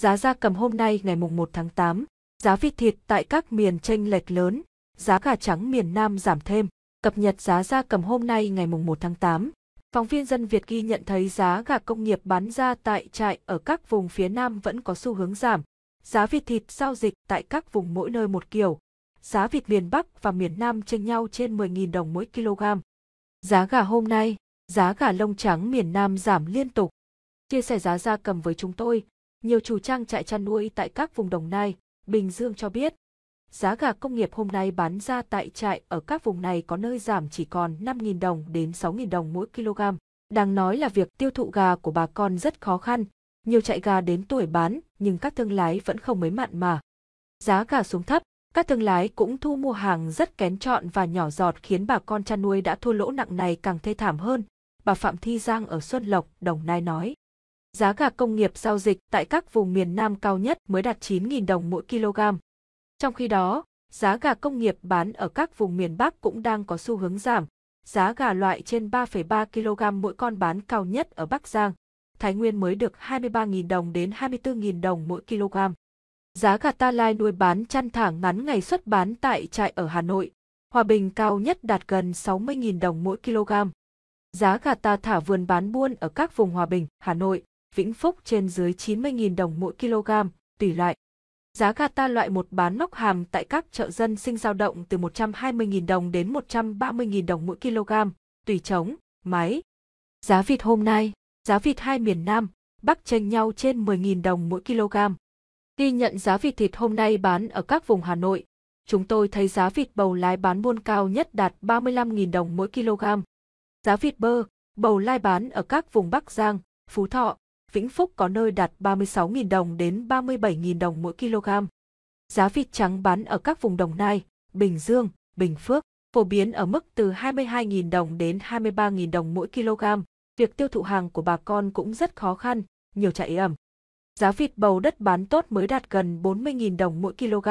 Giá gia cầm hôm nay ngày mùng 1 tháng 8, giá vịt thịt tại các miền tranh lệch lớn, giá gà trắng miền Nam giảm thêm. Cập nhật giá gia cầm hôm nay ngày mùng 1 tháng 8. Phóng viên dân Việt ghi nhận thấy giá gà công nghiệp bán ra tại trại ở các vùng phía Nam vẫn có xu hướng giảm. Giá vịt thịt giao dịch tại các vùng mỗi nơi một kiểu. Giá vịt miền Bắc và miền Nam chênh nhau trên 10.000 đồng mỗi kg. Giá gà hôm nay, giá gà lông trắng miền Nam giảm liên tục. Chia sẻ giá gia cầm với chúng tôi, nhiều chủ trang trại chăn nuôi tại các vùng Đồng Nai, Bình Dương cho biết, giá gà công nghiệp hôm nay bán ra tại trại ở các vùng này có nơi giảm chỉ còn 5.000 đồng đến 6.000 đồng mỗi kg. Đáng nói là việc tiêu thụ gà của bà con rất khó khăn, nhiều trại gà đến tuổi bán nhưng các thương lái vẫn không mấy mặn mà. Giá gà xuống thấp, các thương lái cũng thu mua hàng rất kén chọn và nhỏ giọt khiến bà con chăn nuôi đã thua lỗ nặng này càng thê thảm hơn, bà Phạm Thi Giang ở Xuân Lộc, Đồng Nai nói. Giá gà công nghiệp giao dịch tại các vùng miền Nam cao nhất mới đạt 9.000 đồng mỗi kg. Trong khi đó, giá gà công nghiệp bán ở các vùng miền Bắc cũng đang có xu hướng giảm. Giá gà loại trên 3,3 kg mỗi con bán cao nhất ở Bắc Giang, Thái Nguyên mới được 23.000 đồng đến 24.000 đồng mỗi kg. Giá gà ta lai nuôi bán chăn thả ngắn ngày xuất bán tại trại ở Hà Nội, Hòa Bình cao nhất đạt gần 60.000 đồng mỗi kg. Giá gà ta thả vườn bán buôn ở các vùng Hòa Bình, Hà Nội, Vĩnh Phúc trên dưới 90.000 đồng mỗi kg, tùy loại. Giá gà ta loại một bán nóc hàm tại các chợ dân sinh dao động từ 120.000 đồng đến 130.000 đồng mỗi kg, tùy trống, máy. Giá vịt hôm nay, giá vịt hai miền Nam, Bắc tranh nhau trên 10.000 đồng mỗi kg. Ghi nhận giá vịt thịt hôm nay bán ở các vùng Hà Nội, chúng tôi thấy giá vịt bầu lái bán buôn cao nhất đạt 35.000 đồng mỗi kg. Giá vịt bơ, bầu lai bán ở các vùng Bắc Giang, Phú Thọ, Vĩnh Phúc có nơi đạt 36.000 đồng đến 37.000 đồng mỗi kg. Giá vịt trắng bán ở các vùng Đồng Nai, Bình Dương, Bình Phước phổ biến ở mức từ 22.000 đồng đến 23.000 đồng mỗi kg. Việc tiêu thụ hàng của bà con cũng rất khó khăn, nhiều chạy ẩm. Giá vịt bầu đất bán tốt mới đạt gần 40.000 đồng mỗi kg.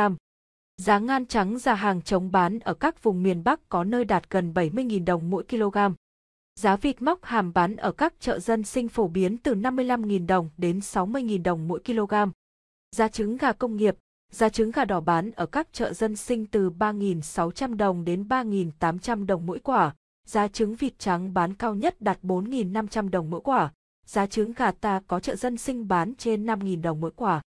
Giá ngan trắng ra hàng chống bán ở các vùng miền Bắc có nơi đạt gần 70.000 đồng mỗi kg. Giá vịt móc hàm bán ở các chợ dân sinh phổ biến từ 55.000 đồng đến 60.000 đồng mỗi kg. Giá trứng gà công nghiệp, giá trứng gà đỏ bán ở các chợ dân sinh từ 3.600 đồng đến 3.800 đồng mỗi quả. Giá trứng vịt trắng bán cao nhất đạt 4.500 đồng mỗi quả. Giá trứng gà ta có chợ dân sinh bán trên 5.000 đồng mỗi quả.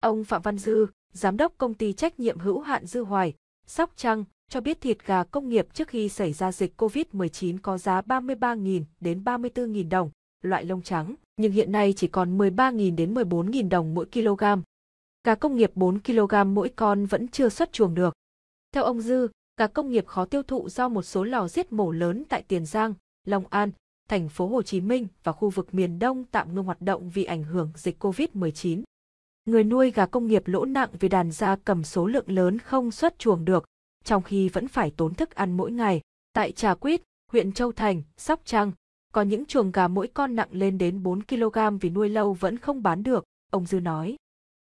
Ông Phạm Văn Dư, Giám đốc Công ty Trách nhiệm Hữu hạn Dư Hoài, Sóc Trăng, cho biết thịt gà công nghiệp trước khi xảy ra dịch COVID-19 có giá 33.000 đến 34.000 đồng, loại lông trắng, nhưng hiện nay chỉ còn 13.000 đến 14.000 đồng mỗi kg. Gà công nghiệp 4 kg mỗi con vẫn chưa xuất chuồng được. Theo ông Dư, gà công nghiệp khó tiêu thụ do một số lò giết mổ lớn tại Tiền Giang, Long An, thành phố Hồ Chí Minh và khu vực miền Đông tạm ngưng hoạt động vì ảnh hưởng dịch COVID-19. Người nuôi gà công nghiệp lỗ nặng vì đàn gia cầm số lượng lớn không xuất chuồng được, trong khi vẫn phải tốn thức ăn mỗi ngày. Tại Trà Quýt, huyện Châu Thành, Sóc Trăng, có những chuồng gà mỗi con nặng lên đến 4 kg vì nuôi lâu vẫn không bán được, ông Dư nói.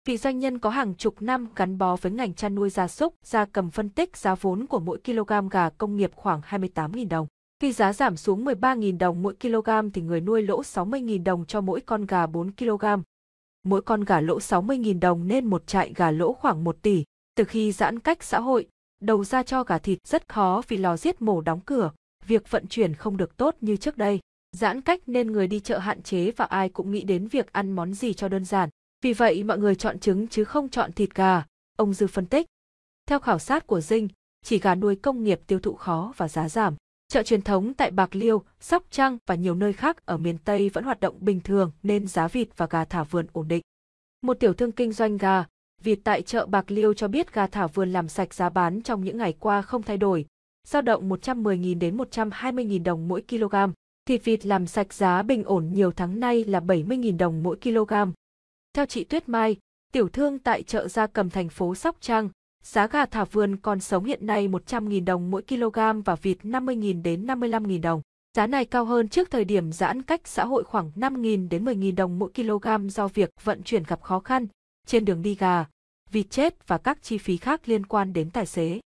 Vị doanh nhân có hàng chục năm gắn bó với ngành chăn nuôi gia súc, gia cầm phân tích giá vốn của mỗi kg gà công nghiệp khoảng 28.000 đồng. Khi giá giảm xuống 13.000 đồng mỗi kg thì người nuôi lỗ 60.000 đồng cho mỗi con gà 4 kg. Mỗi con gà lỗ 60.000 đồng nên một trại gà lỗ khoảng 1 tỷ. Từ khi giãn cách xã hội, đầu ra cho gà thịt rất khó vì lò giết mổ đóng cửa, việc vận chuyển không được tốt như trước đây. Giãn cách nên người đi chợ hạn chế và ai cũng nghĩ đến việc ăn món gì cho đơn giản. Vì vậy mọi người chọn trứng chứ không chọn thịt gà, ông Dư phân tích. Theo khảo sát của Dinh, chỉ gà nuôi công nghiệp tiêu thụ khó và giá giảm. Chợ truyền thống tại Bạc Liêu, Sóc Trăng và nhiều nơi khác ở miền Tây vẫn hoạt động bình thường nên giá vịt và gà thả vườn ổn định. Một tiểu thương kinh doanh gà, việt tại chợ Bạc Liêu cho biết gà thả vườn làm sạch giá bán trong những ngày qua không thay đổi, dao động 110.000 đến 120.000 đồng mỗi kg. Thịt vịt làm sạch giá bình ổn nhiều tháng nay là 70.000 đồng mỗi kg. Theo chị Tuyết Mai, tiểu thương tại chợ Gia Cầm thành phố Sóc Trăng, giá gà thả vườn còn sống hiện nay 100.000 đồng mỗi kg và vịt 50.000 đến 55.000 đồng. Giá này cao hơn trước thời điểm giãn cách xã hội khoảng 5.000 đến 10.000 đồng mỗi kg do việc vận chuyển gặp khó khăn. Trên đường đi gà, vịt chết và các chi phí khác liên quan đến tài xế.